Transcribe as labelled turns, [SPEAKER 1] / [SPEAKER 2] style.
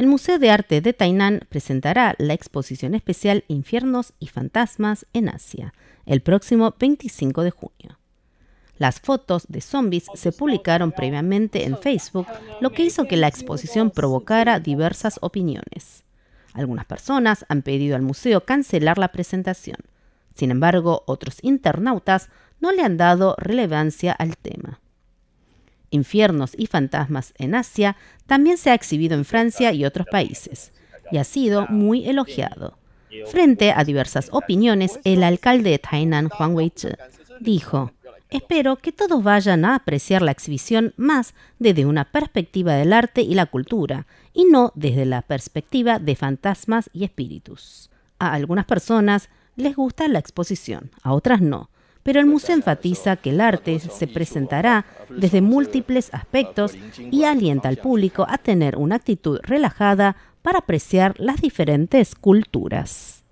[SPEAKER 1] El Museo de Arte de Tainan presentará la exposición especial Infiernos y Fantasmas en Asia el próximo 25 de junio. Las fotos de zombies se publicaron previamente en Facebook, lo que hizo que la exposición provocara diversas opiniones. Algunas personas han pedido al museo cancelar la presentación. Sin embargo, otros internautas no le han dado relevancia al tema. Infiernos y Fantasmas en Asia, también se ha exhibido en Francia y otros países, y ha sido muy elogiado. Frente a diversas opiniones, el alcalde de Tainan, Juan Weichi, dijo, Espero que todos vayan a apreciar la exhibición más desde una perspectiva del arte y la cultura, y no desde la perspectiva de fantasmas y espíritus. A algunas personas les gusta la exposición, a otras no pero el museo enfatiza que el arte se presentará desde múltiples aspectos y alienta al público a tener una actitud relajada para apreciar las diferentes culturas.